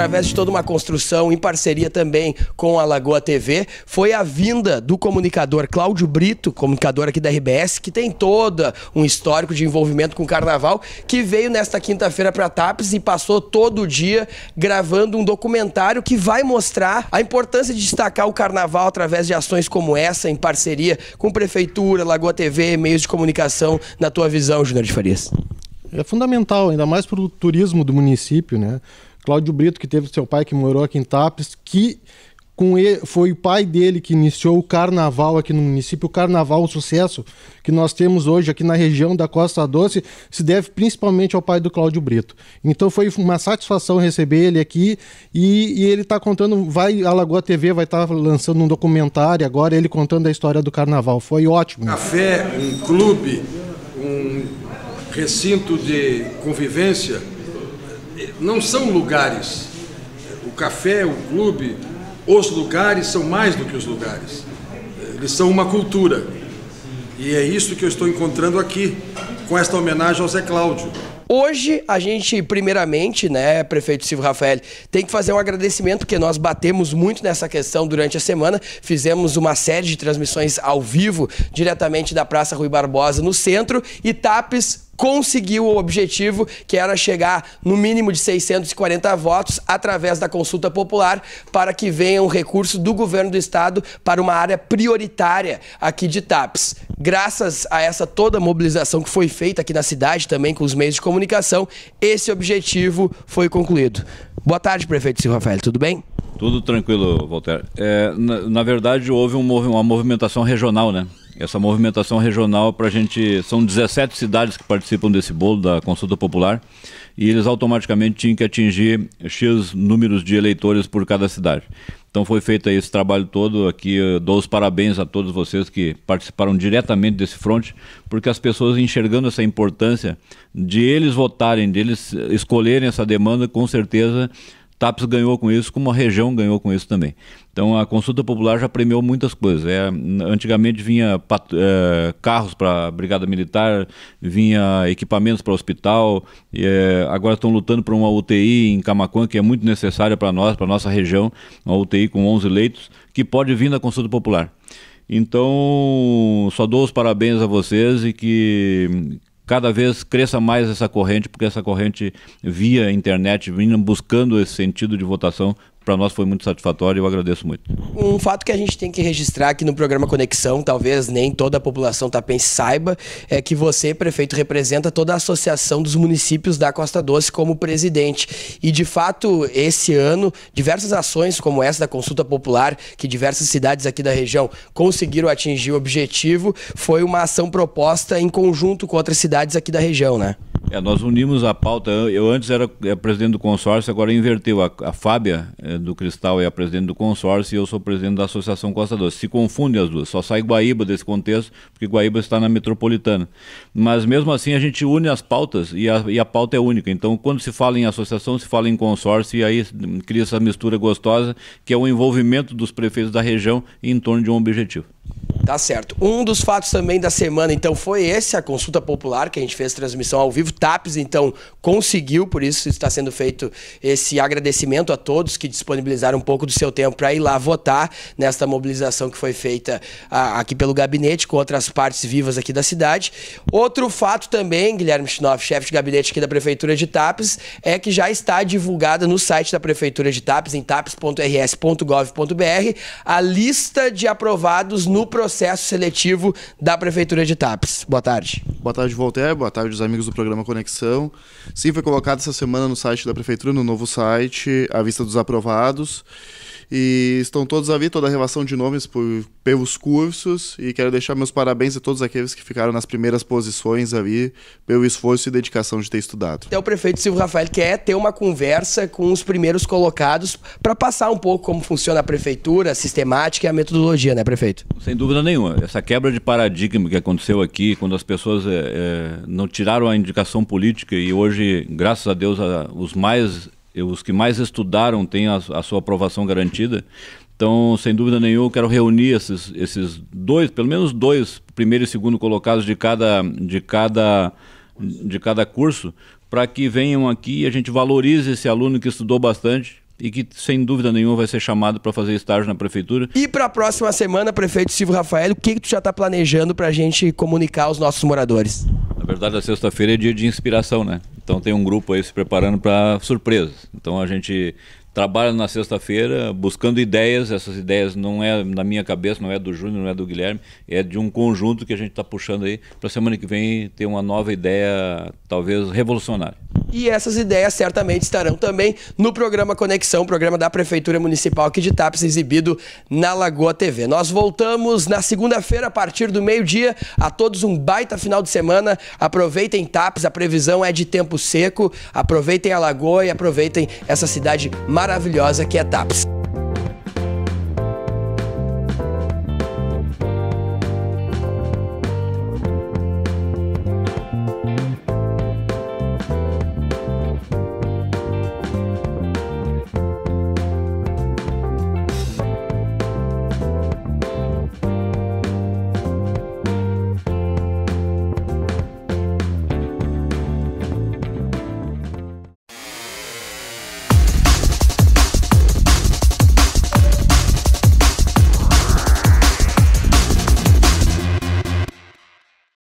através de toda uma construção em parceria também com a Lagoa TV, foi a vinda do comunicador Cláudio Brito, comunicador aqui da RBS, que tem todo um histórico de envolvimento com o carnaval, que veio nesta quinta-feira para TAPES e passou todo o dia gravando um documentário que vai mostrar a importância de destacar o carnaval através de ações como essa, em parceria com prefeitura, Lagoa TV, meios de comunicação, na tua visão, Júnior de Farias. É fundamental, ainda mais para o turismo do município, né? Cláudio Brito, que teve seu pai que morou aqui em Tapes, que com ele, foi o pai dele que iniciou o carnaval aqui no município. O carnaval, o é sucesso que nós temos hoje aqui na região da Costa Doce, se deve principalmente ao pai do Cláudio Brito. Então foi uma satisfação receber ele aqui e, e ele está contando, vai, a Lagoa TV vai estar tá lançando um documentário agora, ele contando a história do carnaval. Foi ótimo. Café, um clube, um recinto de convivência não são lugares. O café, o clube, os lugares são mais do que os lugares. Eles são uma cultura. E é isso que eu estou encontrando aqui, com esta homenagem ao Zé Cláudio. Hoje a gente, primeiramente, né, prefeito Silvio Rafael, tem que fazer um agradecimento, porque nós batemos muito nessa questão durante a semana. Fizemos uma série de transmissões ao vivo, diretamente da Praça Rui Barbosa, no centro, e TAPES conseguiu o objetivo, que era chegar no mínimo de 640 votos através da consulta popular para que venha um recurso do governo do estado para uma área prioritária aqui de TAPS. Graças a essa toda mobilização que foi feita aqui na cidade também com os meios de comunicação, esse objetivo foi concluído. Boa tarde, prefeito Silvio Rafael, tudo bem? Tudo tranquilo, Walter. É, na, na, verdade, houve um, uma movimentação regional, né? essa movimentação regional para a gente. São 17 cidades que participam desse bolo da consulta popular e eles automaticamente tinham que atingir X números de eleitores por cada cidade. Então foi feito esse trabalho todo aqui. Eh, dou os parabéns a todos vocês que participaram diretamente desse fronte, porque as pessoas enxergando essa importância de eles votarem, de eles eh, escolherem essa demanda, com certeza TAPES ganhou com isso, como a região ganhou com isso também. Então a consulta popular já premiou muitas coisas. É, antigamente vinha é, carros para a Brigada Militar, vinha equipamentos para hospital, é, agora estão lutando por uma UTI em Camacuã, que é muito necessária para nós, para nossa região, uma UTI com 11 leitos, que pode vir da consulta popular. Então, só dou os parabéns a vocês e que cada vez cresça mais essa corrente, porque essa corrente via internet vinha buscando esse sentido de votação para nós foi muito satisfatório e eu agradeço muito. Um fato que a gente tem que registrar aqui no programa Conexão, talvez nem toda a população tapense saiba, é que você, prefeito, representa toda a Associação dos Municípios da Costa Doce como presidente. E de fato, esse ano, diversas ações como essa da consulta popular, que diversas cidades aqui da região conseguiram atingir o objetivo, foi uma ação proposta em conjunto com outras cidades aqui da região, né? É, nós unimos a pauta. Eu antes era é, presidente do consórcio, agora inverteu. A, a Fábia é, do Cristal é a presidente do consórcio e eu sou presidente da Associação Costa Doce. Se confundem as duas. Só sai Guaíba desse contexto, porque Guaíba está na metropolitana. Mas mesmo assim a gente une as pautas e a, e a pauta é única. Então, quando se fala em associação, se fala em consórcio e aí hum, cria essa mistura gostosa que é o envolvimento dos prefeitos da região em torno de um objetivo. Tá certo. Um dos fatos também da semana, então, foi esse, a consulta popular, que a gente fez transmissão ao vivo. TAPES, então, conseguiu, por isso está sendo feito esse agradecimento a todos que disponibilizaram um pouco do seu tempo para ir lá votar nesta mobilização que foi feita a, ah, aqui pelo gabinete, com outras partes vivas aqui da cidade. Outro fato também, Guilherme Schnoff, chefe de gabinete aqui da Prefeitura de TAPES, é que já está divulgada no site da Prefeitura de TAPES, em tapes.rs.gov.br, a lista de aprovados no no processo seletivo da Prefeitura de Tapes. Boa tarde. Boa tarde, Voltaire. Boa tarde, os amigos do programa Conexão. Sim, foi colocado essa semana no site da Prefeitura, no novo site, a vista dos aprovados. E estão todos ali toda a relação de nomes por, pelos cursos. E quero deixar meus parabéns a todos aqueles que ficaram nas primeiras posições ali, pelo esforço e dedicação de ter estudado. Então, o prefeito Silvio Rafael quer ter uma conversa com os primeiros colocados para passar um pouco como funciona a prefeitura, a sistemática e a metodologia, né, prefeito? Sem dúvida nenhuma. Essa quebra de paradigma que aconteceu aqui, quando as pessoas é, é, não tiraram a indicação política e hoje, graças a Deus, a, os mais os que mais estudaram têm a, a sua aprovação garantida. Então, sem dúvida nenhuma, eu quero reunir esses, esses dois, pelo menos dois, primeiro e segundo colocados de cada, de cada, de cada curso, para que venham aqui e a gente valorize esse aluno que estudou bastante, e que sem dúvida nenhuma vai ser chamado para fazer estágio na prefeitura. E para a próxima semana, prefeito Silvio Rafael, o que, que tu já está planejando para a gente comunicar aos nossos moradores? Na verdade, a sexta-feira é dia de inspiração, né? Então tem um grupo aí se preparando para surpresas. Então a gente trabalha na sexta-feira buscando ideias. Essas ideias não é na minha cabeça, não é do Júnior, não é do Guilherme, é de um conjunto que a gente está puxando aí para semana que vem ter uma nova ideia, talvez revolucionária. E essas ideias certamente estarão também no programa Conexão, programa da Prefeitura Municipal aqui de Tapes, exibido na Lagoa TV. Nós voltamos na segunda-feira, a partir do meio-dia. A todos um baita final de semana. Aproveitem Tapes, a previsão é de tempo seco. Aproveitem a Lagoa e aproveitem essa cidade maravilhosa que é Tapes.